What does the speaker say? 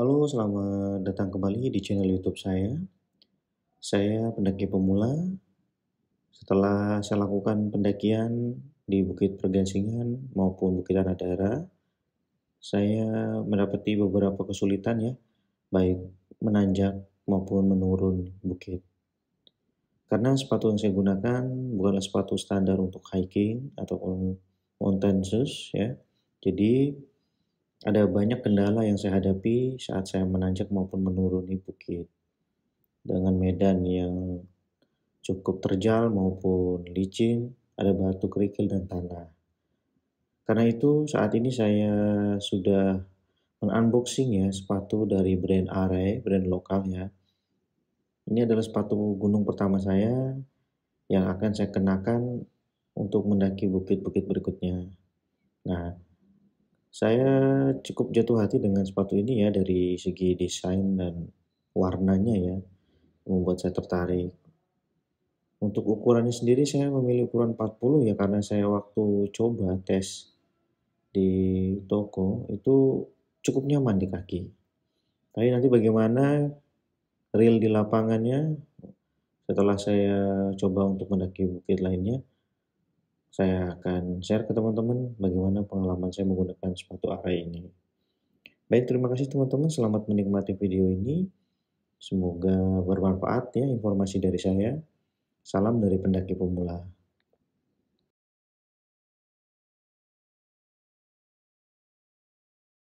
Halo, selamat datang kembali di channel YouTube saya. Saya pendaki pemula. Setelah saya lakukan pendakian di Bukit Pergasingan maupun Bukit Tanah Daerah, saya mendapati beberapa kesulitan ya, baik menanjak maupun menurun bukit. Karena sepatu yang saya gunakan bukanlah sepatu standar untuk hiking ataupun mountain shoes ya. Jadi ada banyak kendala yang saya hadapi saat saya menanjak maupun menuruni bukit. Dengan medan yang cukup terjal maupun licin, ada batu kerikil dan tanah. Karena itu saat ini saya sudah men-unboxing ya sepatu dari brand Are, brand lokalnya. Ini adalah sepatu gunung pertama saya yang akan saya kenakan untuk mendaki bukit-bukit berikutnya. Nah, saya cukup jatuh hati dengan sepatu ini ya dari segi desain dan warnanya ya membuat saya tertarik. Untuk ukurannya sendiri saya memilih ukuran 40 ya karena saya waktu coba tes di toko itu cukup nyaman di kaki. Tapi nanti bagaimana real di lapangannya setelah saya coba untuk mendaki bukit lainnya saya akan share ke teman-teman bagaimana pengalaman saya menggunakan sepatu Array ini. Baik, terima kasih teman-teman. Selamat menikmati video ini. Semoga bermanfaat ya informasi dari saya. Salam dari pendaki pemula.